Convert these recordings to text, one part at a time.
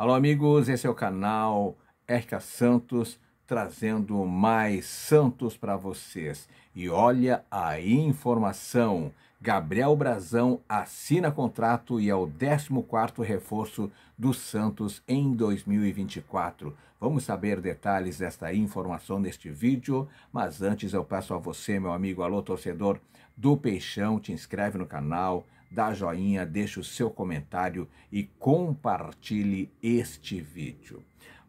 Alô, amigos, esse é o canal Erika Santos trazendo mais santos para vocês. E olha a informação: Gabriel Brazão assina contrato e é o 14 reforço do Santos em 2024. Vamos saber detalhes desta informação neste vídeo, mas antes eu peço a você, meu amigo, alô torcedor do Peixão, te inscreve no canal dá joinha, deixa o seu comentário e compartilhe este vídeo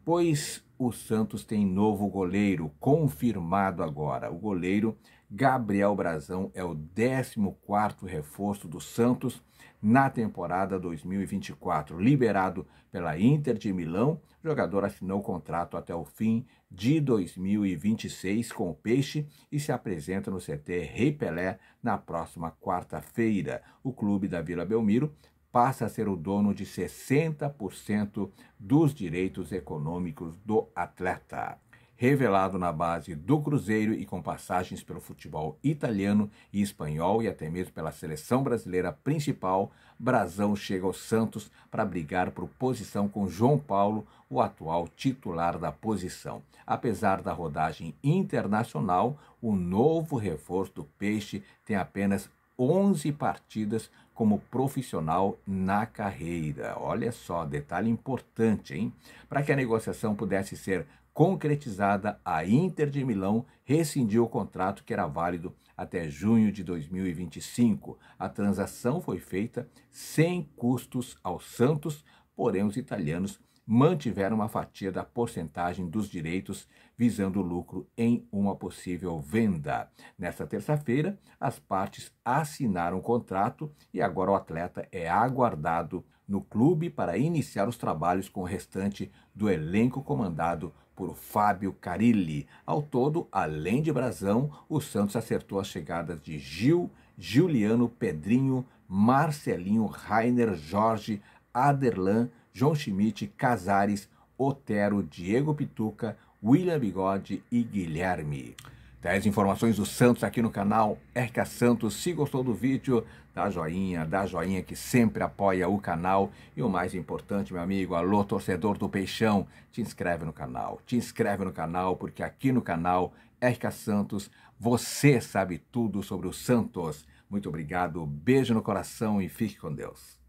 pois o Santos tem novo goleiro, confirmado agora. O goleiro Gabriel Brazão é o 14º reforço do Santos na temporada 2024. Liberado pela Inter de Milão, o jogador assinou contrato até o fim de 2026 com o Peixe e se apresenta no CT Rei Pelé na próxima quarta-feira. O clube da Vila Belmiro passa a ser o dono de 60% dos direitos econômicos do atleta. Revelado na base do Cruzeiro e com passagens pelo futebol italiano e espanhol e até mesmo pela seleção brasileira principal, Brazão chega ao Santos para brigar por posição com João Paulo, o atual titular da posição. Apesar da rodagem internacional, o novo reforço do Peixe tem apenas 11 partidas como profissional na carreira. Olha só, detalhe importante, hein? Para que a negociação pudesse ser concretizada, a Inter de Milão rescindiu o contrato que era válido até junho de 2025. A transação foi feita sem custos ao Santos porém os italianos mantiveram uma fatia da porcentagem dos direitos visando lucro em uma possível venda. Nesta terça-feira, as partes assinaram o contrato e agora o atleta é aguardado no clube para iniciar os trabalhos com o restante do elenco comandado por Fábio Carilli. Ao todo, além de Brasão, o Santos acertou as chegadas de Gil, Juliano, Pedrinho, Marcelinho, Rainer, Jorge, Aderlan, João Schmidt, Casares, Otero, Diego Pituca, William Bigode e Guilherme. 10 informações do Santos aqui no canal RK Santos. Se gostou do vídeo, dá joinha, dá joinha que sempre apoia o canal. E o mais importante, meu amigo, alô torcedor do Peixão, te inscreve no canal. Te inscreve no canal, porque aqui no canal RK Santos você sabe tudo sobre o Santos. Muito obrigado, beijo no coração e fique com Deus.